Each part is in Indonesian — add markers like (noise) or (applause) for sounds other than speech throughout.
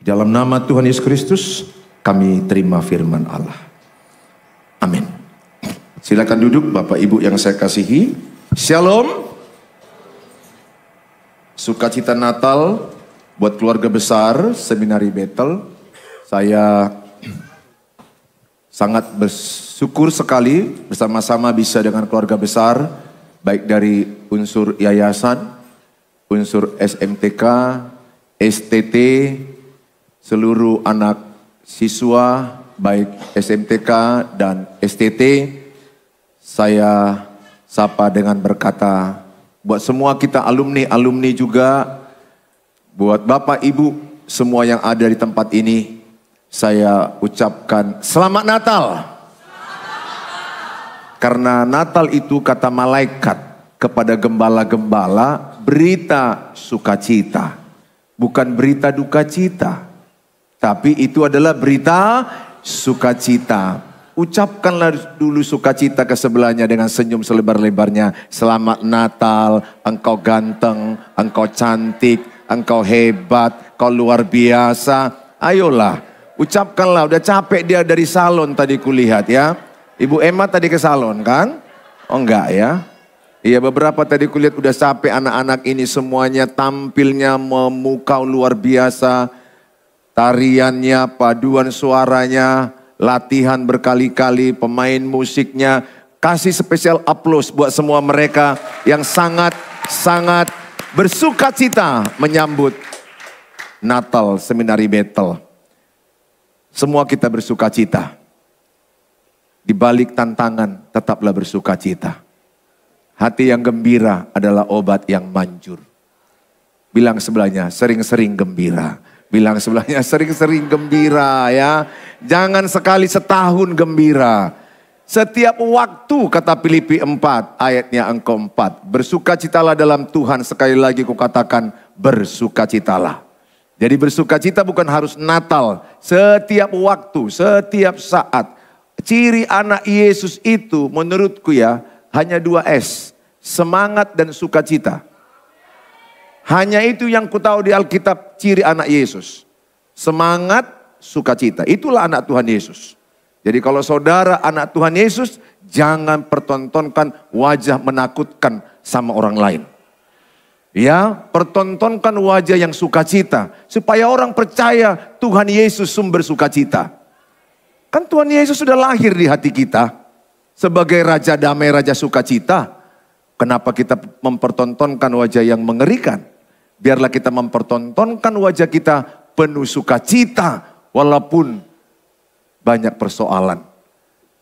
dalam nama Tuhan Yesus Kristus kami terima firman Allah. Amin. Silakan duduk Bapak Ibu yang saya kasihi. Shalom. Sukacita Natal buat keluarga besar Seminari Betel. Saya (clears throat) sangat bersyukur sekali bersama-sama bisa dengan keluarga besar baik dari unsur yayasan, unsur SMTK, STT, seluruh anak siswa baik SMTK dan STT saya sapa dengan berkata buat semua kita alumni-alumni juga buat Bapak Ibu semua yang ada di tempat ini saya ucapkan selamat Natal. Karena Natal itu kata malaikat kepada gembala-gembala berita sukacita, bukan berita dukacita cita. Tapi itu adalah berita sukacita. Ucapkanlah dulu sukacita ke sebelahnya dengan senyum selebar-lebarnya. Selamat Natal, engkau ganteng, engkau cantik, engkau hebat, kau luar biasa. Ayolah, ucapkanlah. Udah capek dia dari salon tadi kulihat ya. Ibu Emma tadi ke salon kan? Oh enggak ya. Iya beberapa tadi kulihat udah capek anak-anak ini semuanya tampilnya memukau luar biasa tariannya, paduan suaranya, latihan berkali-kali, pemain musiknya. Kasih spesial aplaus buat semua mereka yang sangat-sangat bersuka cita menyambut Natal Seminari Betel. Semua kita bersuka cita. Di balik tantangan tetaplah bersuka cita. Hati yang gembira adalah obat yang manjur. Bilang sebelahnya sering-sering gembira Bilang sebelahnya sering-sering gembira ya. Jangan sekali setahun gembira. Setiap waktu kata Filipi 4 ayatnya engkau 4. Bersukacitalah dalam Tuhan sekali lagi kukatakan bersukacitalah. Jadi bersukacita bukan harus Natal. Setiap waktu, setiap saat. Ciri anak Yesus itu menurutku ya hanya dua S. Semangat dan sukacita. Hanya itu yang ku tahu di Alkitab ciri anak Yesus. Semangat, sukacita. Itulah anak Tuhan Yesus. Jadi kalau saudara anak Tuhan Yesus, jangan pertontonkan wajah menakutkan sama orang lain. Ya, pertontonkan wajah yang sukacita supaya orang percaya Tuhan Yesus sumber sukacita. Kan Tuhan Yesus sudah lahir di hati kita sebagai raja damai, raja sukacita. Kenapa kita mempertontonkan wajah yang mengerikan? Biarlah kita mempertontonkan wajah kita penuh sukacita walaupun banyak persoalan.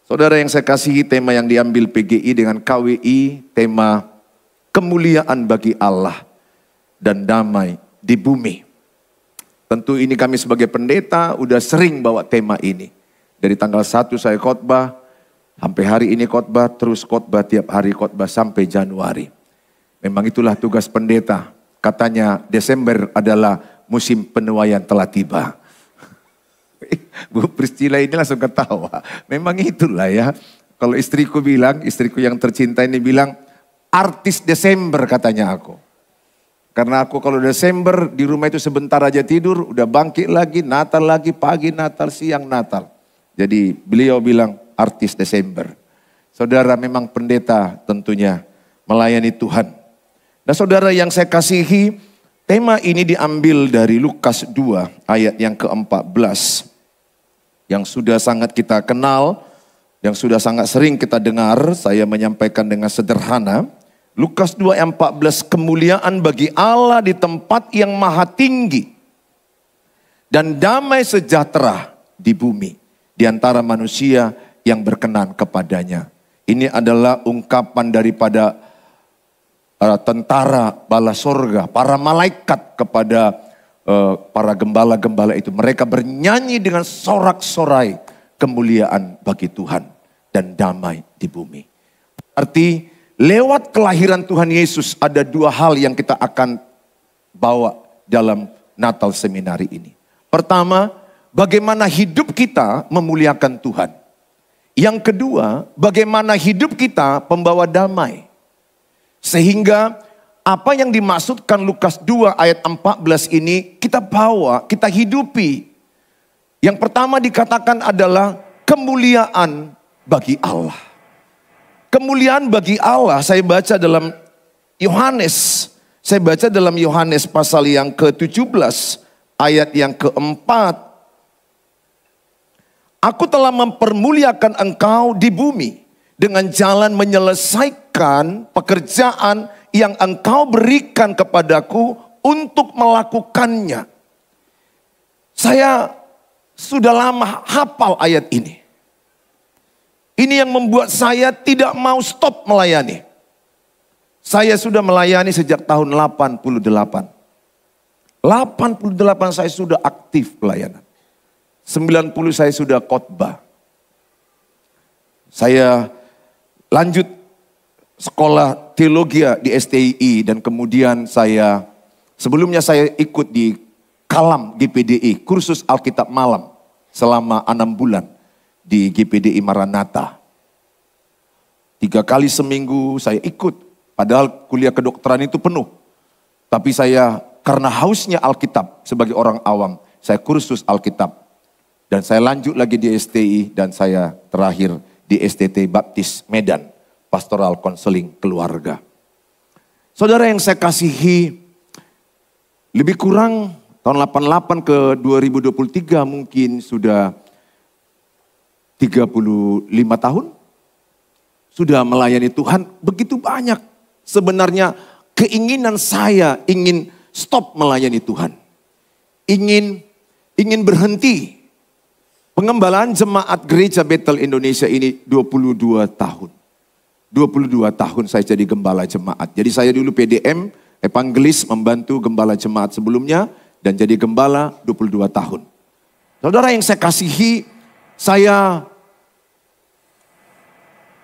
Saudara yang saya kasihi tema yang diambil PGI dengan KWI tema kemuliaan bagi Allah dan damai di bumi. Tentu ini kami sebagai pendeta udah sering bawa tema ini. Dari tanggal 1 saya khotbah, sampai hari ini khotbah, terus khotbah tiap hari khotbah sampai Januari. Memang itulah tugas pendeta katanya Desember adalah musim penuaian telah tiba. (laughs) Bu Priscila ini langsung ketawa. Memang itulah ya. Kalau istriku bilang, istriku yang tercinta ini bilang, artis Desember katanya aku. Karena aku kalau Desember di rumah itu sebentar aja tidur, udah bangkit lagi, Natal lagi, pagi Natal, siang Natal. Jadi beliau bilang artis Desember. Saudara memang pendeta tentunya melayani Tuhan Nah saudara yang saya kasihi, tema ini diambil dari Lukas 2 ayat yang ke-14. Yang sudah sangat kita kenal, yang sudah sangat sering kita dengar, saya menyampaikan dengan sederhana. Lukas 2 ayat 14, kemuliaan bagi Allah di tempat yang maha tinggi. Dan damai sejahtera di bumi, di antara manusia yang berkenan kepadanya. Ini adalah ungkapan daripada Para tentara bala sorga, para malaikat kepada uh, para gembala-gembala itu. Mereka bernyanyi dengan sorak-sorai kemuliaan bagi Tuhan dan damai di bumi. Arti lewat kelahiran Tuhan Yesus ada dua hal yang kita akan bawa dalam Natal seminari ini. Pertama, bagaimana hidup kita memuliakan Tuhan. Yang kedua, bagaimana hidup kita pembawa damai. Sehingga apa yang dimaksudkan Lukas 2 ayat 14 ini kita bawa, kita hidupi. Yang pertama dikatakan adalah kemuliaan bagi Allah. Kemuliaan bagi Allah saya baca dalam Yohanes. Saya baca dalam Yohanes pasal yang ke-17 ayat yang keempat. Aku telah mempermuliakan engkau di bumi dengan jalan menyelesaikan melakukan pekerjaan yang engkau berikan kepadaku untuk melakukannya. Saya sudah lama hafal ayat ini. Ini yang membuat saya tidak mau stop melayani. Saya sudah melayani sejak tahun 88. 88 saya sudah aktif pelayanan. 90 saya sudah khotbah. Saya lanjut sekolah teologi di STI dan kemudian saya sebelumnya saya ikut di Kalam GPDI kursus Alkitab malam selama enam bulan di GPDI Maranatha. Tiga kali seminggu saya ikut, padahal kuliah kedokteran itu penuh. Tapi saya karena hausnya Alkitab sebagai orang awam, saya kursus Alkitab. Dan saya lanjut lagi di STI dan saya terakhir di STT Baptis Medan pastoral konseling keluarga. Saudara yang saya kasihi, lebih kurang tahun 88 ke 2023 mungkin sudah 35 tahun sudah melayani Tuhan begitu banyak sebenarnya keinginan saya ingin stop melayani Tuhan. Ingin ingin berhenti. Pengembalaan jemaat gereja Betel Indonesia ini 22 tahun. 22 tahun saya jadi gembala jemaat. Jadi saya dulu PDM, evangelis membantu gembala jemaat sebelumnya dan jadi gembala 22 tahun. Saudara yang saya kasihi, saya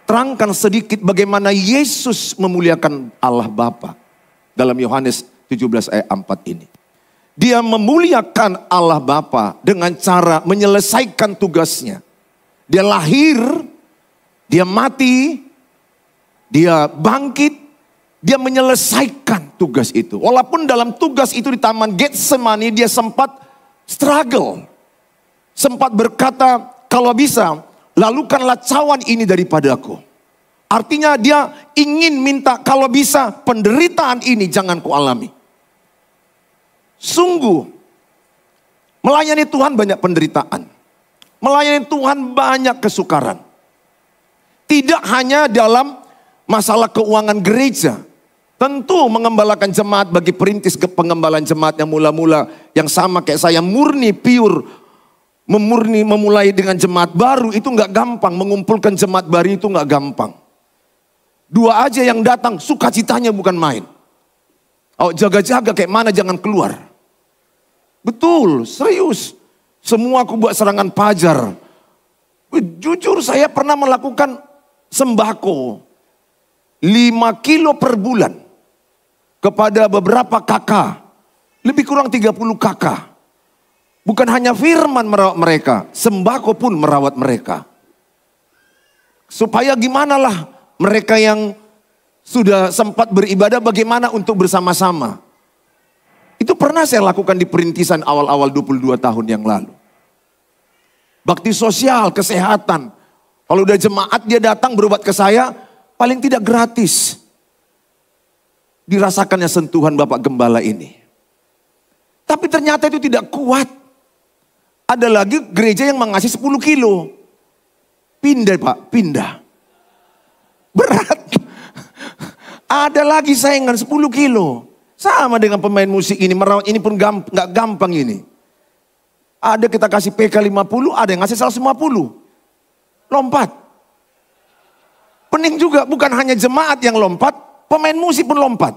terangkan sedikit bagaimana Yesus memuliakan Allah Bapa dalam Yohanes 17 ayat 4 ini. Dia memuliakan Allah Bapa dengan cara menyelesaikan tugasnya. Dia lahir, dia mati, dia bangkit, dia menyelesaikan tugas itu. Walaupun dalam tugas itu di Taman Getsemani dia sempat struggle. Sempat berkata, kalau bisa lalukanlah cawan ini daripada aku. Artinya dia ingin minta kalau bisa penderitaan ini jangan ku alami. Sungguh melayani Tuhan banyak penderitaan. Melayani Tuhan banyak kesukaran. Tidak hanya dalam masalah keuangan gereja. Tentu mengembalakan jemaat bagi perintis ke pengembalaan jemaat yang mula-mula yang sama kayak saya murni pure memurni memulai dengan jemaat baru itu nggak gampang mengumpulkan jemaat baru itu nggak gampang. Dua aja yang datang sukacitanya bukan main. Oh jaga-jaga kayak mana jangan keluar. Betul, serius. Semua aku buat serangan pajar. Jujur saya pernah melakukan sembako. 5 kilo per bulan kepada beberapa kakak. Lebih kurang 30 kakak. Bukan hanya firman merawat mereka, sembako pun merawat mereka. Supaya gimana lah mereka yang sudah sempat beribadah bagaimana untuk bersama-sama. Itu pernah saya lakukan di perintisan awal-awal 22 tahun yang lalu. Bakti sosial, kesehatan. Kalau udah jemaat dia datang berobat ke saya, paling tidak gratis. Dirasakannya sentuhan Bapak Gembala ini. Tapi ternyata itu tidak kuat. Ada lagi gereja yang mengasih 10 kilo. Pindah Pak, pindah. Berat. Ada lagi saingan 10 kilo. Sama dengan pemain musik ini, merawat ini pun gamp gak gampang ini. Ada kita kasih PK 50, ada yang ngasih 150. Lompat. Pening juga bukan hanya jemaat yang lompat, pemain musik pun lompat.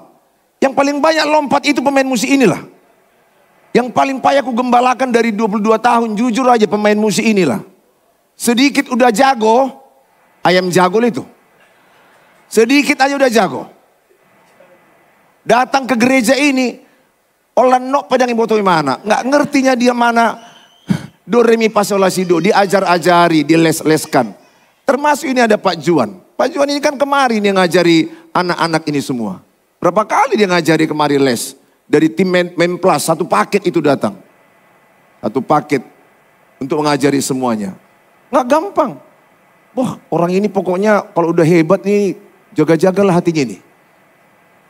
Yang paling banyak lompat itu pemain musik inilah. Yang paling payah ku gembalakan dari 22 tahun, jujur aja pemain musik inilah. Sedikit udah jago, ayam jago itu. Sedikit aja udah jago. Datang ke gereja ini, Olah nok pedang ibu mana? Nggak ngertinya dia mana do re mi pas, si do diajar-ajari, diles-leskan. Termasuk ini ada Pak Juan. Pak Johan ini kan kemarin yang ngajari anak-anak ini semua. Berapa kali dia ngajari kemarin les. Dari tim Memplas, satu paket itu datang. Satu paket untuk mengajari semuanya. Nggak gampang. Wah orang ini pokoknya kalau udah hebat nih jaga-jagalah hatinya ini.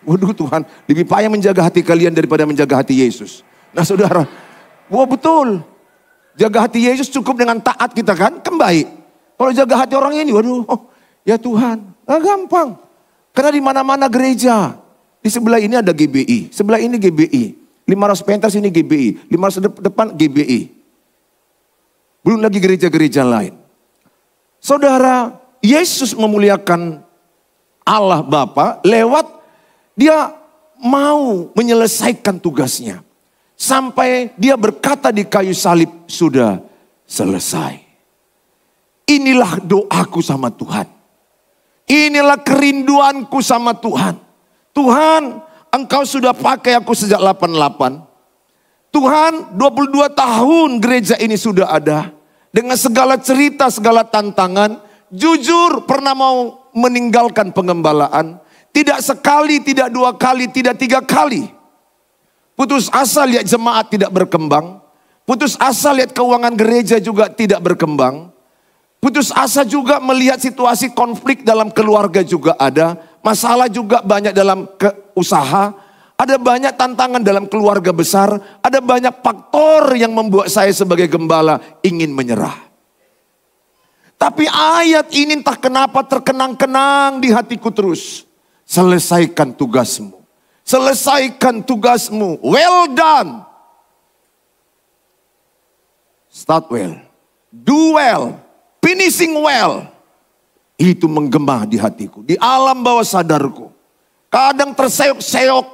Waduh Tuhan, lebih payah menjaga hati kalian daripada menjaga hati Yesus. Nah saudara, wah betul. Jaga hati Yesus cukup dengan taat kita kan, kembali. Kan kalau jaga hati orang ini, waduh, oh, Ya Tuhan, nah, gampang. Karena di mana-mana gereja. Di sebelah ini ada GBI, sebelah ini GBI. 500 pentas ini GBI, 500 depan GBI. Belum lagi gereja-gereja lain. Saudara, Yesus memuliakan Allah Bapa lewat dia mau menyelesaikan tugasnya. Sampai dia berkata di kayu salib, sudah selesai. Inilah doaku sama Tuhan. Inilah kerinduanku sama Tuhan. Tuhan, engkau sudah pakai aku sejak 88. Tuhan, 22 tahun gereja ini sudah ada. Dengan segala cerita, segala tantangan. Jujur pernah mau meninggalkan pengembalaan. Tidak sekali, tidak dua kali, tidak tiga kali. Putus asa lihat jemaat tidak berkembang. Putus asa lihat keuangan gereja juga tidak berkembang. Putus asa juga melihat situasi konflik dalam keluarga juga ada. Masalah juga banyak dalam usaha. Ada banyak tantangan dalam keluarga besar. Ada banyak faktor yang membuat saya sebagai gembala ingin menyerah. Tapi ayat ini entah kenapa terkenang-kenang di hatiku terus. Selesaikan tugasmu. Selesaikan tugasmu. Well done. Start well. Do well Finishing well. Itu menggema di hatiku. Di alam bawah sadarku. Kadang terseok-seok.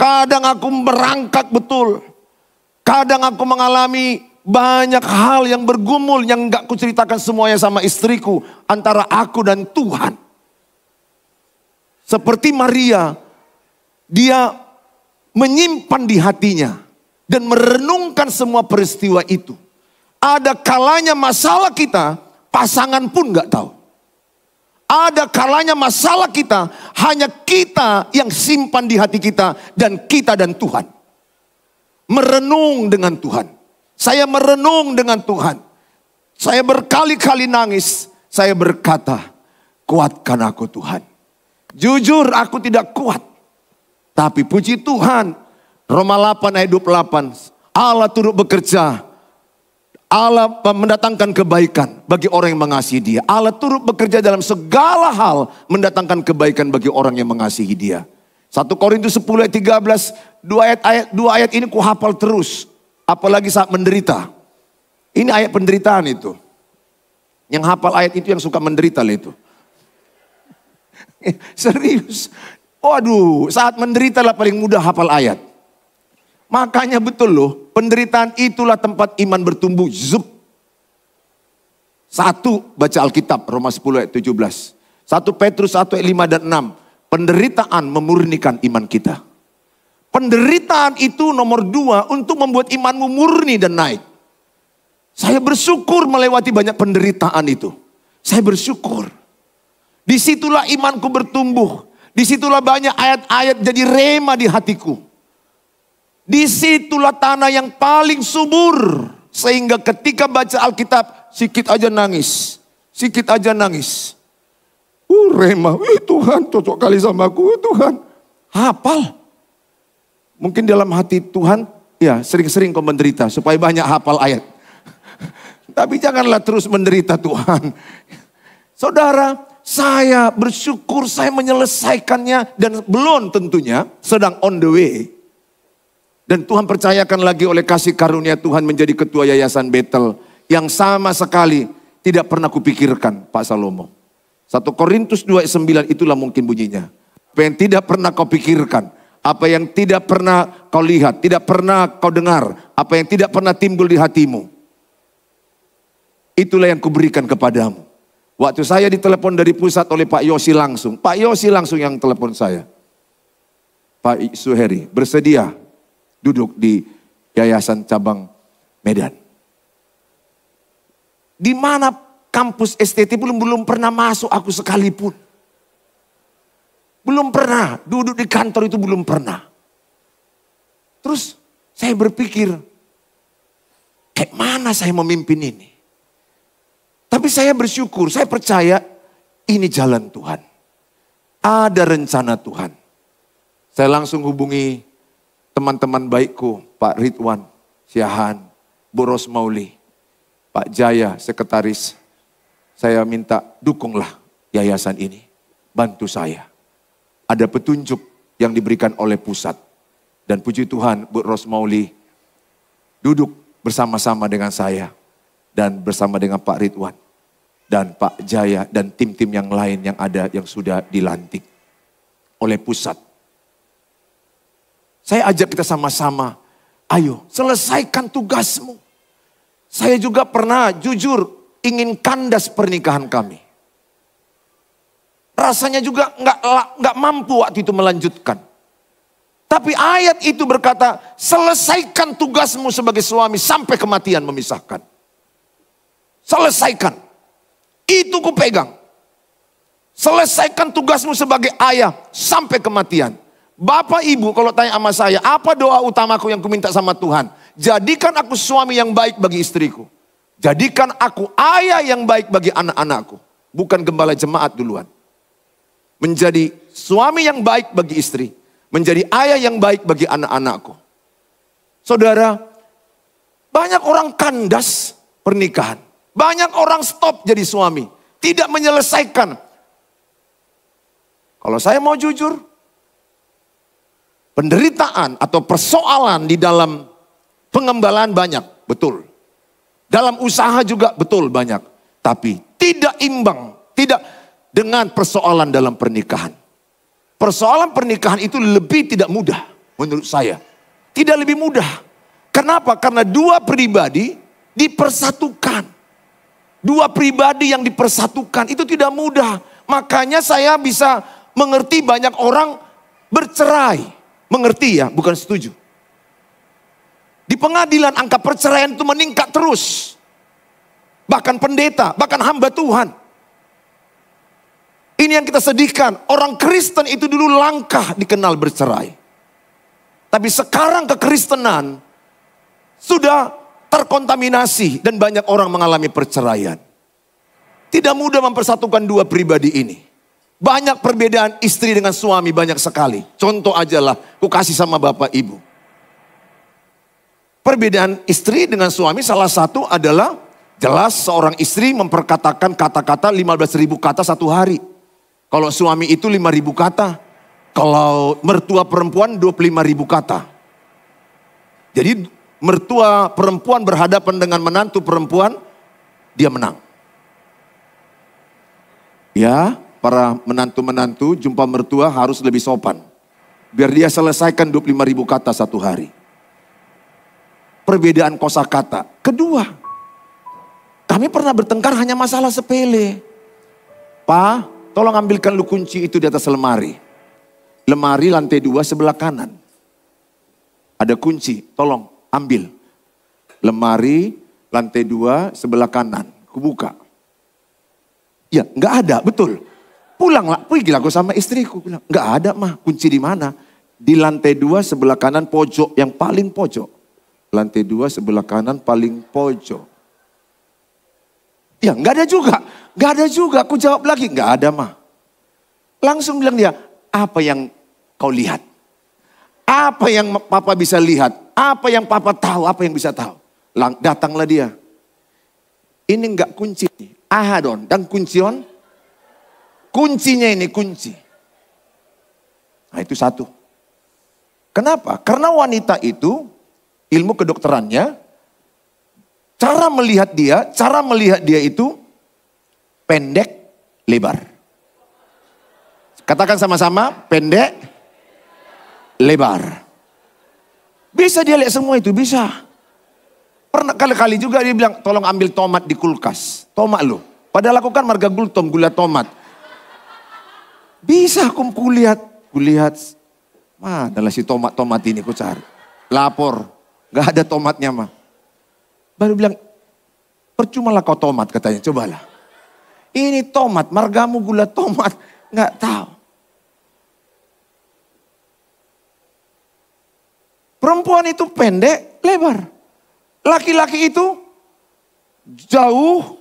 Kadang aku merangkak betul. Kadang aku mengalami banyak hal yang bergumul yang gak kuceritakan semuanya sama istriku. Antara aku dan Tuhan. Seperti Maria. Dia menyimpan di hatinya. Dan merenungkan semua peristiwa itu. Ada kalanya masalah kita pasangan pun nggak tahu. Ada kalanya masalah kita hanya kita yang simpan di hati kita dan kita dan Tuhan. Merenung dengan Tuhan. Saya merenung dengan Tuhan. Saya berkali-kali nangis. Saya berkata, kuatkan aku Tuhan. Jujur aku tidak kuat. Tapi puji Tuhan. Roma 8 ayat 28. Allah turut bekerja Allah mendatangkan kebaikan bagi orang yang mengasihi dia. Allah turut bekerja dalam segala hal mendatangkan kebaikan bagi orang yang mengasihi dia. 1 Korintus 10 ayat 13, dua ayat, ayat, dua ayat ini ku hafal terus. Apalagi saat menderita. Ini ayat penderitaan itu. Yang hafal ayat itu yang suka menderita itu. (laughs) Serius. Waduh, saat menderita lah paling mudah hafal ayat. Makanya betul loh, Penderitaan itulah tempat iman bertumbuh. Zup. Satu baca Alkitab Roma 10 ayat 17. Satu Petrus 1 ayat 5 dan 6. Penderitaan memurnikan iman kita. Penderitaan itu nomor dua untuk membuat imanmu murni dan naik. Saya bersyukur melewati banyak penderitaan itu. Saya bersyukur. Disitulah imanku bertumbuh. Disitulah banyak ayat-ayat jadi rema di hatiku. Disitulah tanah yang paling subur. Sehingga ketika baca Alkitab, sikit aja nangis. Sikit aja nangis. Uh, rema Ih, uh, Tuhan cocok kali sama aku, uh, Tuhan. Hafal. Mungkin dalam hati Tuhan, ya sering-sering kau menderita supaya banyak hafal ayat. (laughs) Tapi janganlah terus menderita Tuhan. Saudara, saya bersyukur saya menyelesaikannya dan belum tentunya sedang on the way. Dan Tuhan percayakan lagi oleh kasih karunia Tuhan menjadi ketua yayasan Betel. Yang sama sekali tidak pernah kupikirkan Pak Salomo. 1 Korintus 2.9 itulah mungkin bunyinya. Apa yang tidak pernah kau pikirkan. Apa yang tidak pernah kau lihat. Tidak pernah kau dengar. Apa yang tidak pernah timbul di hatimu. Itulah yang kuberikan kepadamu. Waktu saya ditelepon dari pusat oleh Pak Yosi langsung. Pak Yosi langsung yang telepon saya. Pak Suheri, bersedia duduk di Yayasan Cabang Medan. Di mana kampus STT belum belum pernah masuk aku sekalipun. Belum pernah, duduk di kantor itu belum pernah. Terus saya berpikir, kayak mana saya memimpin ini? Tapi saya bersyukur, saya percaya ini jalan Tuhan. Ada rencana Tuhan. Saya langsung hubungi teman-teman baikku, Pak Ridwan, Syahan, Bu Rosmauli, Pak Jaya, sekretaris. Saya minta dukunglah yayasan ini. Bantu saya. Ada petunjuk yang diberikan oleh pusat. Dan puji Tuhan, Bu Rosmauli duduk bersama-sama dengan saya. Dan bersama dengan Pak Ridwan. Dan Pak Jaya dan tim-tim yang lain yang ada yang sudah dilantik oleh pusat saya ajak kita sama-sama. Ayo, selesaikan tugasmu. Saya juga pernah jujur ingin kandas pernikahan kami. Rasanya juga nggak nggak mampu waktu itu melanjutkan. Tapi ayat itu berkata, selesaikan tugasmu sebagai suami sampai kematian memisahkan. Selesaikan. Itu ku pegang. Selesaikan tugasmu sebagai ayah sampai kematian. Bapak ibu kalau tanya sama saya, apa doa utamaku yang kuminta sama Tuhan? Jadikan aku suami yang baik bagi istriku. Jadikan aku ayah yang baik bagi anak-anakku. Bukan gembala jemaat duluan. Menjadi suami yang baik bagi istri. Menjadi ayah yang baik bagi anak-anakku. Saudara, banyak orang kandas pernikahan. Banyak orang stop jadi suami. Tidak menyelesaikan. Kalau saya mau jujur, penderitaan atau persoalan di dalam pengembalaan banyak, betul. Dalam usaha juga betul banyak, tapi tidak imbang, tidak dengan persoalan dalam pernikahan. Persoalan pernikahan itu lebih tidak mudah menurut saya. Tidak lebih mudah. Kenapa? Karena dua pribadi dipersatukan. Dua pribadi yang dipersatukan itu tidak mudah. Makanya saya bisa mengerti banyak orang bercerai. Mengerti ya, bukan setuju. Di pengadilan angka perceraian itu meningkat terus. Bahkan pendeta, bahkan hamba Tuhan. Ini yang kita sedihkan. Orang Kristen itu dulu langkah dikenal bercerai. Tapi sekarang kekristenan sudah terkontaminasi dan banyak orang mengalami perceraian. Tidak mudah mempersatukan dua pribadi ini. Banyak perbedaan istri dengan suami banyak sekali. Contoh ajalah, ku kasih sama bapak ibu. Perbedaan istri dengan suami salah satu adalah jelas seorang istri memperkatakan kata-kata 15 ribu kata satu hari. Kalau suami itu 5 ribu kata. Kalau mertua perempuan 25 ribu kata. Jadi mertua perempuan berhadapan dengan menantu perempuan, dia menang. Ya, para menantu-menantu jumpa mertua harus lebih sopan. Biar dia selesaikan 25 ribu kata satu hari. Perbedaan kosakata. Kedua, kami pernah bertengkar hanya masalah sepele. Pak, tolong ambilkan lu kunci itu di atas lemari. Lemari lantai dua sebelah kanan. Ada kunci, tolong ambil. Lemari lantai dua sebelah kanan, kubuka. Ya, nggak ada, betul. Pulang pulanglah, pergi aku sama istriku. Bilang, nggak ada mah, kunci di mana? Di lantai dua sebelah kanan pojok, yang paling pojok. Lantai dua sebelah kanan paling pojok. Ya nggak ada juga, nggak ada juga. Aku jawab lagi, nggak ada mah. Langsung bilang dia, apa yang kau lihat? Apa yang papa bisa lihat? Apa yang papa tahu? Apa yang bisa tahu? Lang, datanglah dia. Ini nggak kunci. Ahadon dan kuncion Kuncinya ini kunci. Nah itu satu. Kenapa? Karena wanita itu ilmu kedokterannya, cara melihat dia, cara melihat dia itu pendek, lebar. Katakan sama-sama, pendek, lebar. Bisa dia lihat semua itu, bisa. Pernah kali-kali juga dia bilang, tolong ambil tomat di kulkas. Tomat lo. Padahal lakukan kan marga gultom, gula tomat. Bisa aku kulihat. Kulihat. Mana adalah si tomat-tomat ini ku cari. Lapor. Gak ada tomatnya mah. Baru bilang, percuma lah kau tomat katanya. Cobalah. Ini tomat, margamu gula tomat. Gak tahu. Perempuan itu pendek, lebar. Laki-laki itu jauh,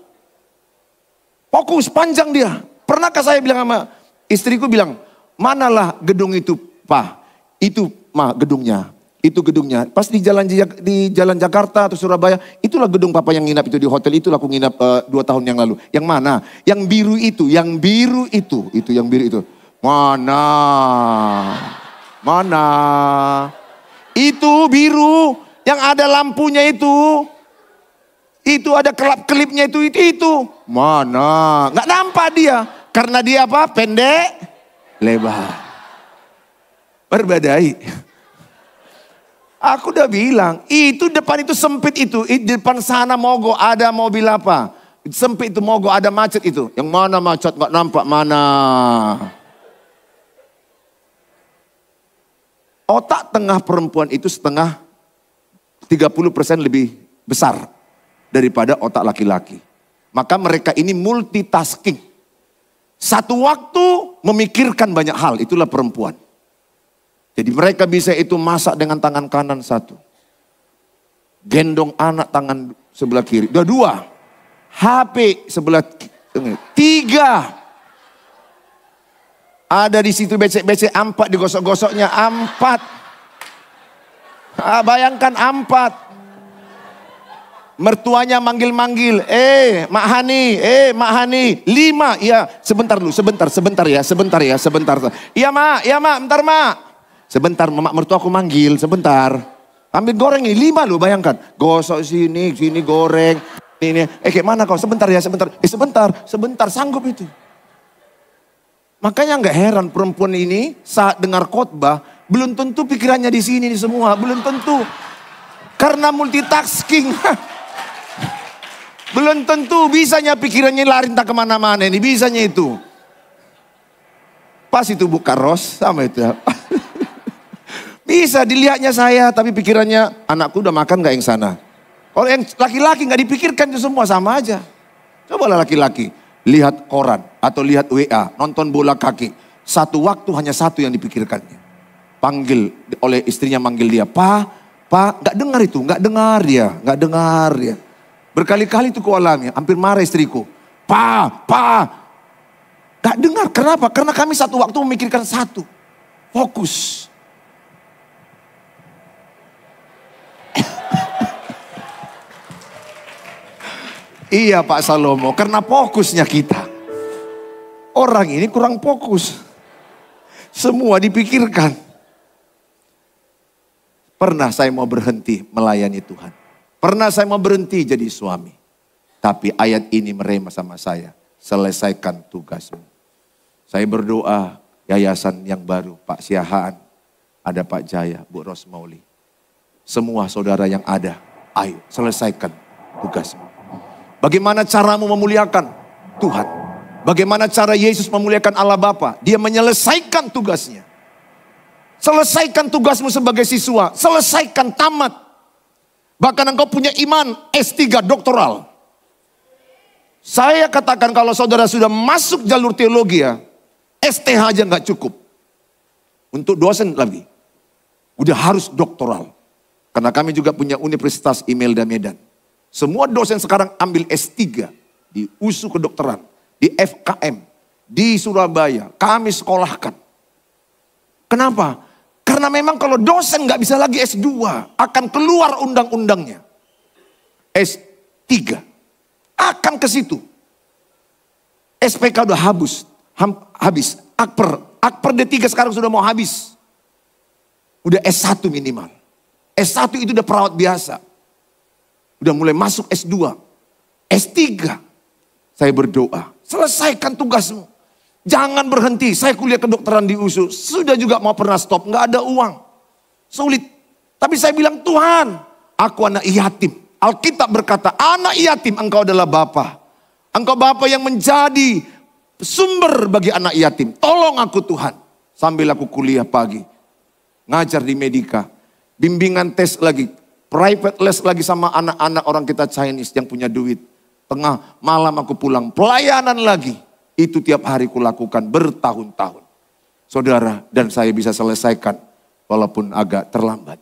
fokus, panjang dia. Pernahkah saya bilang sama Istriku bilang, manalah gedung itu, Pak? Itu ma gedungnya, itu gedungnya. Pas di jalan di jalan Jakarta atau Surabaya, itulah gedung papa yang nginap itu di hotel itu aku nginap uh, dua tahun yang lalu. Yang mana? Yang biru itu, yang biru itu, itu yang biru itu. Mana? Mana? Itu biru yang ada lampunya itu. Itu ada kelap-kelipnya itu, itu, itu. Mana? Gak nampak dia. Karena dia apa? Pendek, lebar. Berbadai. Aku udah bilang, itu depan itu sempit itu. Di depan sana mogo ada mobil apa? Sempit itu mogo ada macet itu. Yang mana macet nggak nampak mana. Otak tengah perempuan itu setengah 30% lebih besar daripada otak laki-laki. Maka mereka ini multitasking. Satu waktu memikirkan banyak hal, itulah perempuan. Jadi mereka bisa itu masak dengan tangan kanan satu. Gendong anak tangan sebelah kiri. Dua, dua. HP sebelah kiri. Tiga. Ada di situ becek-becek empat digosok-gosoknya. empat. Ah, bayangkan empat. Mertuanya manggil-manggil, eh Mak Hani, eh Mak Hani. Lima, iya sebentar dulu, sebentar, sebentar ya, sebentar ya, sebentar. Iya Mak, iya Mak, bentar Mak. Sebentar, mak mertua aku manggil, sebentar. Ambil goreng nih, lima loh bayangkan. Gosok sini, sini goreng. Ini, eh kayak mana kau, sebentar ya, sebentar. Eh sebentar, sebentar, sanggup itu. Makanya nggak heran perempuan ini saat dengar khotbah, belum tentu pikirannya di sini nih semua, belum tentu. Karena multitasking. (laughs) Belum tentu bisanya pikirannya lari entah kemana-mana ini. Bisanya itu. Pas itu buka ros sama itu. Ya. (laughs) Bisa dilihatnya saya tapi pikirannya anakku udah makan gak yang sana. Kalau yang laki-laki nggak dipikirkan itu semua sama aja. Cobalah laki-laki lihat koran atau lihat WA, nonton bola kaki. Satu waktu hanya satu yang dipikirkannya. Panggil oleh istrinya manggil dia, "Pa, Pa, nggak dengar itu, nggak dengar dia, nggak dengar dia." Berkali-kali itu alami, hampir marah istriku. Pa, pa. Gak dengar, kenapa? Karena kami satu waktu memikirkan satu. Fokus. (coughs) iya Pak Salomo, karena fokusnya kita. Orang ini kurang fokus. Semua dipikirkan. Pernah saya mau berhenti melayani Tuhan. Pernah saya mau berhenti jadi suami. Tapi ayat ini merema sama saya. Selesaikan tugasmu. Saya berdoa yayasan yang baru. Pak Siahaan. Ada Pak Jaya. Bu Rosmauli. Semua saudara yang ada. Ayo selesaikan tugasmu. Bagaimana caramu memuliakan Tuhan. Bagaimana cara Yesus memuliakan Allah Bapa? Dia menyelesaikan tugasnya. Selesaikan tugasmu sebagai siswa. Selesaikan tamat Bahkan engkau punya iman S3 doktoral. Saya katakan kalau saudara sudah masuk jalur teologi ya, STH aja nggak cukup. Untuk dosen lagi. Udah harus doktoral. Karena kami juga punya Universitas Imelda Medan. Semua dosen sekarang ambil S3 di USU kedokteran, di FKM, di Surabaya. Kami sekolahkan. Kenapa? Karena memang kalau dosen nggak bisa lagi S2, akan keluar undang-undangnya. S3. Akan ke situ. SPK udah habis. habis. Akper. Akper D3 sekarang sudah mau habis. Udah S1 minimal. S1 itu udah perawat biasa. Udah mulai masuk S2. S3. Saya berdoa. Selesaikan tugasmu. Jangan berhenti, saya kuliah kedokteran di USU. Sudah juga mau pernah stop, nggak ada uang. Sulit. Tapi saya bilang, Tuhan, aku anak yatim. Alkitab berkata, anak yatim engkau adalah Bapa. Engkau Bapa yang menjadi sumber bagi anak yatim. Tolong aku Tuhan. Sambil aku kuliah pagi. Ngajar di Medika. Bimbingan tes lagi. Private les lagi sama anak-anak orang kita Chinese yang punya duit. Tengah malam aku pulang. Pelayanan lagi itu tiap hari kulakukan bertahun-tahun. Saudara dan saya bisa selesaikan walaupun agak terlambat.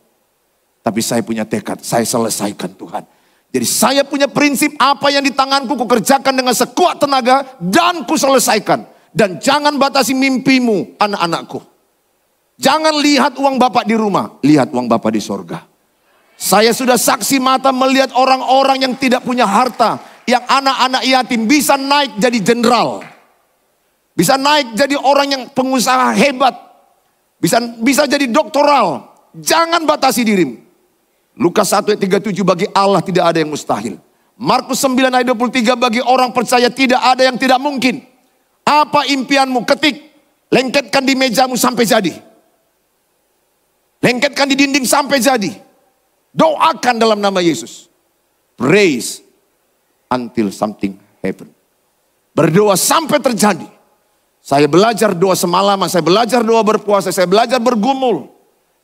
Tapi saya punya tekad, saya selesaikan Tuhan. Jadi saya punya prinsip apa yang di tanganku kukerjakan dengan sekuat tenaga dan ku selesaikan. Dan jangan batasi mimpimu anak-anakku. Jangan lihat uang bapak di rumah, lihat uang bapak di sorga. Saya sudah saksi mata melihat orang-orang yang tidak punya harta, yang anak-anak yatim bisa naik jadi jenderal. Bisa naik jadi orang yang pengusaha hebat. Bisa bisa jadi doktoral. Jangan batasi dirimu. Lukas 1 ayat 37 bagi Allah tidak ada yang mustahil. Markus 9 ayat 23 bagi orang percaya tidak ada yang tidak mungkin. Apa impianmu? Ketik. Lengketkan di mejamu sampai jadi. Lengketkan di dinding sampai jadi. Doakan dalam nama Yesus. Praise until something happen. Berdoa sampai terjadi. Saya belajar doa semalaman, saya belajar doa berpuasa, saya belajar bergumul.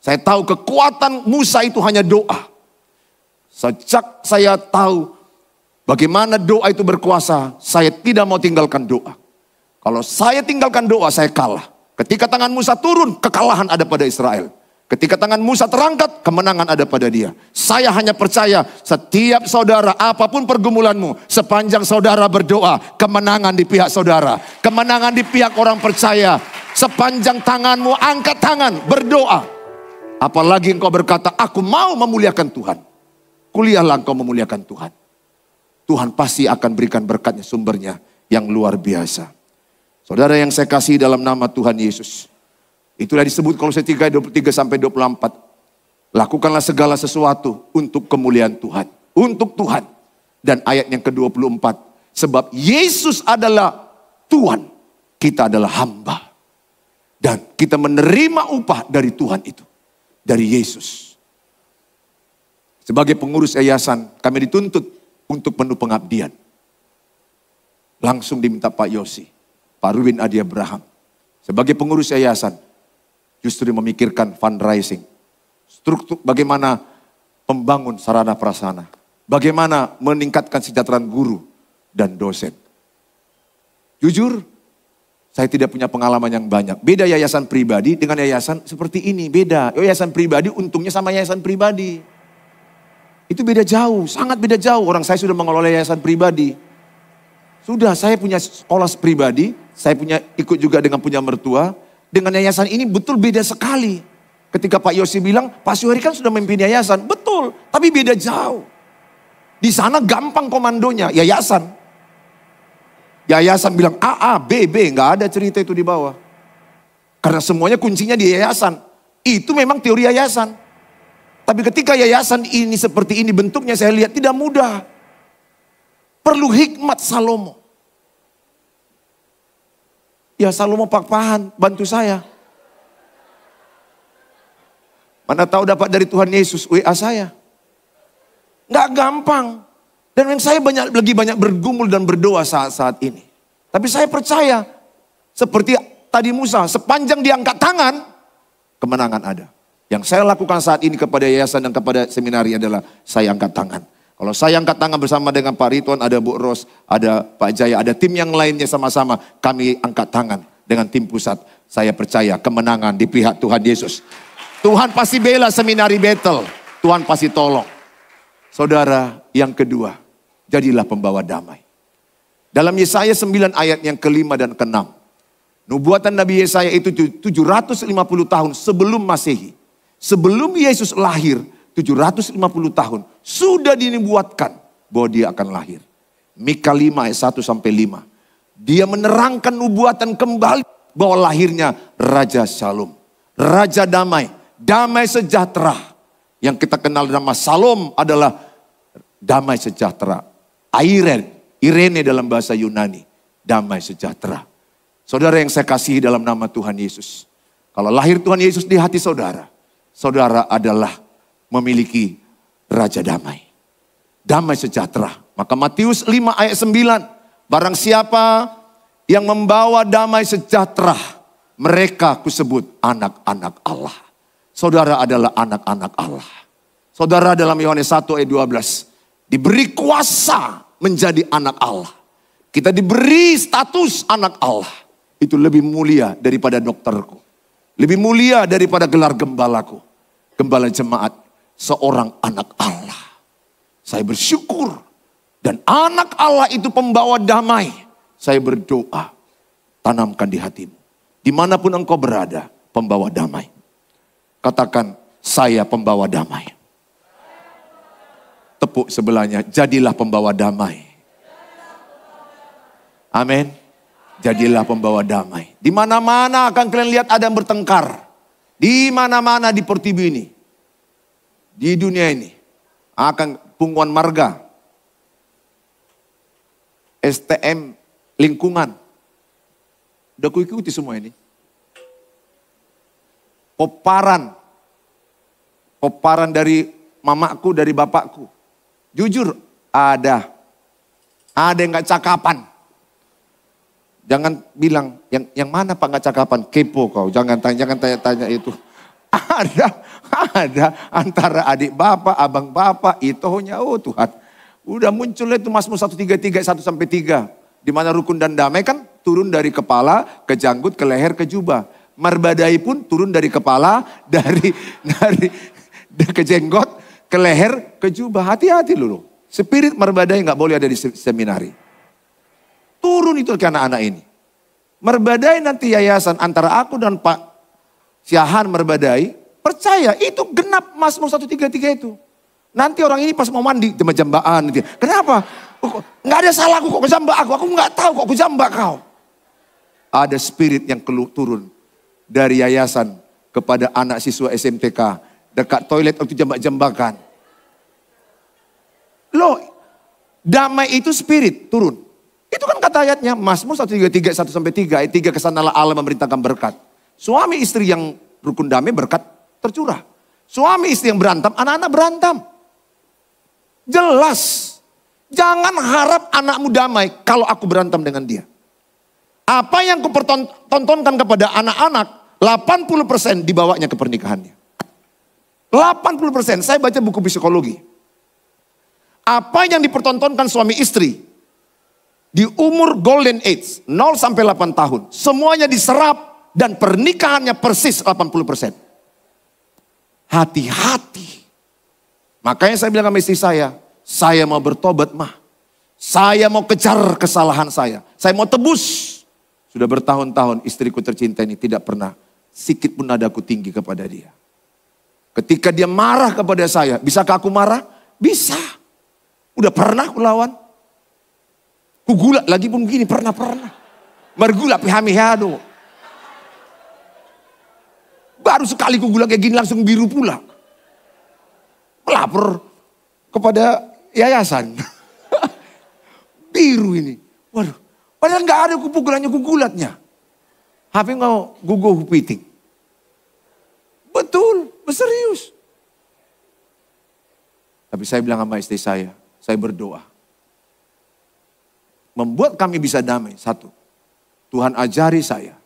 Saya tahu kekuatan Musa itu hanya doa. Sejak saya tahu bagaimana doa itu berkuasa, saya tidak mau tinggalkan doa. Kalau saya tinggalkan doa, saya kalah. Ketika tangan Musa turun, kekalahan ada pada Israel. Ketika tangan Musa terangkat, kemenangan ada pada dia. Saya hanya percaya setiap saudara, apapun pergumulanmu, sepanjang saudara berdoa, kemenangan di pihak saudara. Kemenangan di pihak orang percaya. Sepanjang tanganmu, angkat tangan, berdoa. Apalagi engkau berkata, aku mau memuliakan Tuhan. Kuliahlah engkau memuliakan Tuhan. Tuhan pasti akan berikan berkatnya sumbernya yang luar biasa. Saudara yang saya kasih dalam nama Tuhan Yesus. Itulah disebut kalau saya 3, 23 sampai 24. Lakukanlah segala sesuatu untuk kemuliaan Tuhan. Untuk Tuhan. Dan ayat yang ke-24. Sebab Yesus adalah Tuhan. Kita adalah hamba. Dan kita menerima upah dari Tuhan itu. Dari Yesus. Sebagai pengurus yayasan, kami dituntut untuk penuh pengabdian. Langsung diminta Pak Yosi, Pak Rubin Adi Abraham. Sebagai pengurus yayasan, justru memikirkan fundraising. Struktur bagaimana membangun sarana prasarana, bagaimana meningkatkan kesejahteraan guru dan dosen. Jujur, saya tidak punya pengalaman yang banyak. Beda yayasan pribadi dengan yayasan seperti ini, beda. Yayasan pribadi untungnya sama yayasan pribadi. Itu beda jauh, sangat beda jauh. Orang saya sudah mengelola yayasan pribadi. Sudah, saya punya sekolah pribadi, saya punya ikut juga dengan punya mertua, dengan yayasan ini betul beda sekali. Ketika Pak Yosi bilang, Pak Suheri kan sudah memimpin yayasan. Betul, tapi beda jauh. Di sana gampang komandonya, yayasan. Yayasan bilang A, A, B, B. Nggak ada cerita itu di bawah. Karena semuanya kuncinya di yayasan. Itu memang teori yayasan. Tapi ketika yayasan ini seperti ini bentuknya saya lihat tidak mudah. Perlu hikmat Salomo. Ya Salomo pak pahan, bantu saya. Mana tahu dapat dari Tuhan Yesus WA saya. Nggak gampang. Dan yang saya banyak lagi banyak bergumul dan berdoa saat-saat ini. Tapi saya percaya seperti tadi Musa, sepanjang diangkat tangan, kemenangan ada. Yang saya lakukan saat ini kepada yayasan dan kepada seminari adalah saya angkat tangan. Kalau saya angkat tangan bersama dengan Pak Ritwan ada Bu Ros, ada Pak Jaya, ada tim yang lainnya sama-sama. Kami angkat tangan dengan tim pusat. Saya percaya kemenangan di pihak Tuhan Yesus. Tuhan pasti bela seminari battle. Tuhan pasti tolong. Saudara yang kedua, jadilah pembawa damai. Dalam Yesaya 9 ayat yang kelima dan keenam. Nubuatan Nabi Yesaya itu 750 tahun sebelum masehi. Sebelum Yesus lahir, 750 tahun sudah dinibuatkan bahwa dia akan lahir. Mika 5 ayat 1 sampai 5. Dia menerangkan nubuatan kembali bahwa lahirnya Raja Shalom. Raja damai, damai sejahtera. Yang kita kenal nama Salom adalah damai sejahtera. Airen, Irene dalam bahasa Yunani, damai sejahtera. Saudara yang saya kasihi dalam nama Tuhan Yesus. Kalau lahir Tuhan Yesus di hati saudara, saudara adalah memiliki Raja Damai. Damai sejahtera. Maka Matius 5 ayat 9. Barang siapa yang membawa damai sejahtera. Mereka kusebut anak-anak Allah. Saudara adalah anak-anak Allah. Saudara dalam Yohanes 1 ayat 12. Diberi kuasa menjadi anak Allah. Kita diberi status anak Allah. Itu lebih mulia daripada dokterku. Lebih mulia daripada gelar gembalaku. Gembala jemaat seorang anak Allah. Saya bersyukur dan anak Allah itu pembawa damai. Saya berdoa, tanamkan di hatimu. Dimanapun engkau berada, pembawa damai. Katakan, saya pembawa damai. Tepuk sebelahnya, jadilah pembawa damai. Amin. Jadilah pembawa damai. Dimana mana akan kalian lihat ada yang bertengkar. Dimana mana-mana di pertiwi ini di dunia ini akan pungguan marga, STM lingkungan. Udah ikuti semua ini. Poparan. Poparan dari mamaku, dari bapakku. Jujur, ada. Ada yang gak cakapan. Jangan bilang, yang yang mana pak gak cakapan? Kepo kau, jangan tanya, jangan tanya-tanya itu. (laughs) Ada, ada antara adik bapak, abang bapak, hanya oh Tuhan. Udah muncul itu Mazmur 133, 1 sampai 3. Di mana rukun dan damai kan turun dari kepala, ke janggut, ke leher, ke jubah. Marbadai pun turun dari kepala, (laughs) dari dari ke jenggot, ke leher, ke jubah. Hati-hati loh. Spirit marbadai nggak boleh ada di seminari. Turun itu ke anak-anak ini. Merbadai nanti yayasan antara aku dan Pak Siahan merbadai, percaya itu genap Mazmur 133 itu. Nanti orang ini pas mau mandi jembaan jambaan Gitu. Kenapa? Oh, nggak ada salahku kok jambak aku. Aku nggak tahu kok jambak kau. Ada spirit yang keluh turun dari yayasan kepada anak siswa SMTK dekat toilet waktu jambak-jambakan. Lo damai itu spirit turun. Itu kan kata ayatnya Mazmur 133 1 sampai 3 ayat 3 kesanalah Allah memerintahkan berkat. Suami istri yang rukun damai berkat tercurah. Suami istri yang berantem, anak-anak berantem. Jelas. Jangan harap anakmu damai kalau aku berantem dengan dia. Apa yang kupertontonkan kepada anak-anak, 80% dibawanya ke pernikahannya. 80% saya baca buku psikologi. Apa yang dipertontonkan suami istri di umur golden age, 0 sampai 8 tahun, semuanya diserap dan pernikahannya persis 80%. Hati-hati. Makanya saya bilang sama istri saya, saya mau bertobat mah. Saya mau kejar kesalahan saya. Saya mau tebus. Sudah bertahun-tahun istriku tercinta ini tidak pernah sikit pun nadaku tinggi kepada dia. Ketika dia marah kepada saya, bisakah aku marah? Bisa. Udah pernah aku lawan. Ku lagi pun gini, pernah-pernah. Margula pihami aduh. Baru sekali ku bilang kayak gini langsung biru pula. Melapor kepada yayasan. (laughs) biru ini. Waduh, padahal gak ada kupukulannya kugulatnya. Habis mau guguh piting. Betul, serius. Tapi saya bilang sama istri saya, saya berdoa. Membuat kami bisa damai, satu. Tuhan ajari saya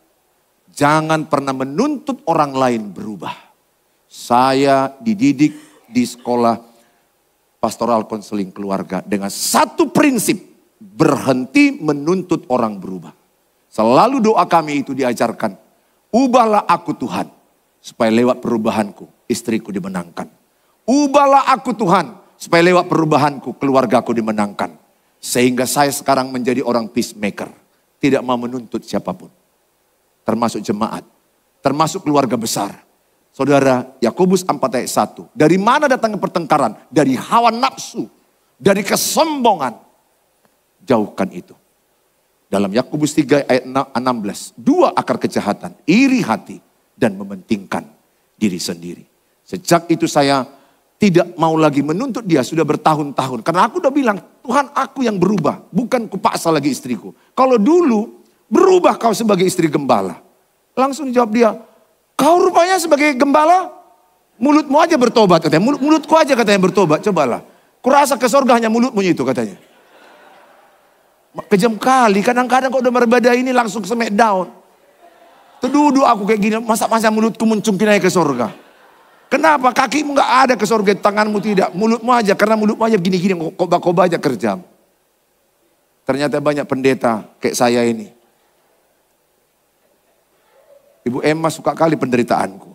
Jangan pernah menuntut orang lain berubah. Saya dididik di sekolah pastoral konseling keluarga dengan satu prinsip. Berhenti menuntut orang berubah. Selalu doa kami itu diajarkan. Ubahlah aku Tuhan. Supaya lewat perubahanku istriku dimenangkan. Ubahlah aku Tuhan. Supaya lewat perubahanku keluargaku dimenangkan. Sehingga saya sekarang menjadi orang peacemaker. Tidak mau menuntut siapapun termasuk jemaat, termasuk keluarga besar. Saudara, Yakobus 4 ayat 1. Dari mana datangnya pertengkaran? Dari hawa nafsu, dari kesombongan. Jauhkan itu. Dalam Yakobus 3 ayat 16, dua akar kejahatan, iri hati dan mementingkan diri sendiri. Sejak itu saya tidak mau lagi menuntut dia sudah bertahun-tahun. Karena aku udah bilang, Tuhan aku yang berubah, bukan kupaksa lagi istriku. Kalau dulu berubah kau sebagai istri gembala. Langsung jawab dia, kau rupanya sebagai gembala, mulutmu aja bertobat katanya, Mulut, mulutku aja katanya bertobat, cobalah. Kurasa ke surga hanya mulutmu itu katanya. Kejam kali, kadang-kadang kau udah merbada ini langsung semek down. Terduduk aku kayak gini, masa-masa mulutku mencungkin aja ke surga. Kenapa? Kakimu nggak ada ke surga. tanganmu tidak. Mulutmu aja, karena mulutmu aja gini-gini, kok bako aja kerjam. Ternyata banyak pendeta kayak saya ini. Ibu Emma suka kali penderitaanku.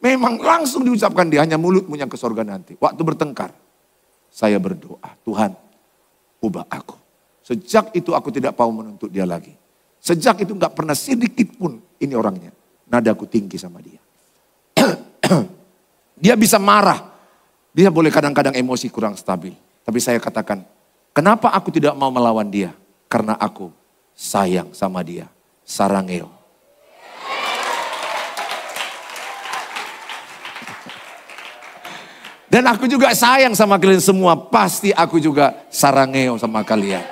Memang langsung diucapkan dia hanya mulutmu yang ke sorga nanti. Waktu bertengkar, saya berdoa, Tuhan ubah aku. Sejak itu aku tidak mau menuntut dia lagi. Sejak itu nggak pernah sedikit pun ini orangnya. Nadaku tinggi sama dia. (clears throat) dia bisa marah. Dia boleh kadang-kadang emosi kurang stabil. Tapi saya katakan, kenapa aku tidak mau melawan dia? Karena aku sayang sama dia Sarangeo. Dan aku juga sayang sama kalian semua. Pasti aku juga sarangeo sama kalian.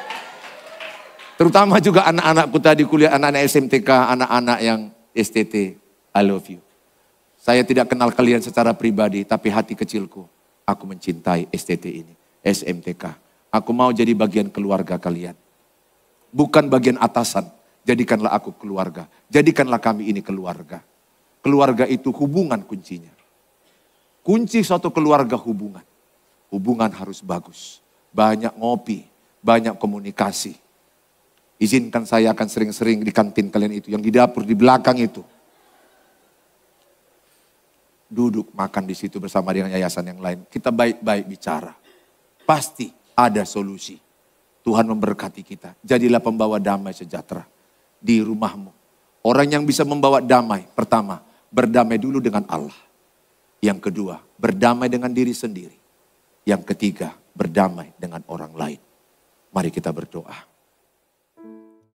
Terutama juga anak-anakku tadi kuliah, anak-anak SMTK, anak-anak yang STT. I love you. Saya tidak kenal kalian secara pribadi, tapi hati kecilku. Aku mencintai STT ini, SMTK. Aku mau jadi bagian keluarga kalian. Bukan bagian atasan, Jadikanlah aku keluarga. Jadikanlah kami ini keluarga. Keluarga itu hubungan kuncinya. Kunci suatu keluarga hubungan. Hubungan harus bagus. Banyak ngopi, banyak komunikasi. Izinkan saya akan sering-sering di kantin kalian itu, yang di dapur di belakang itu. Duduk makan di situ bersama dengan yayasan yang lain. Kita baik-baik bicara. Pasti ada solusi. Tuhan memberkati kita. Jadilah pembawa damai sejahtera di rumahmu. Orang yang bisa membawa damai, pertama, berdamai dulu dengan Allah. Yang kedua, berdamai dengan diri sendiri. Yang ketiga, berdamai dengan orang lain. Mari kita berdoa.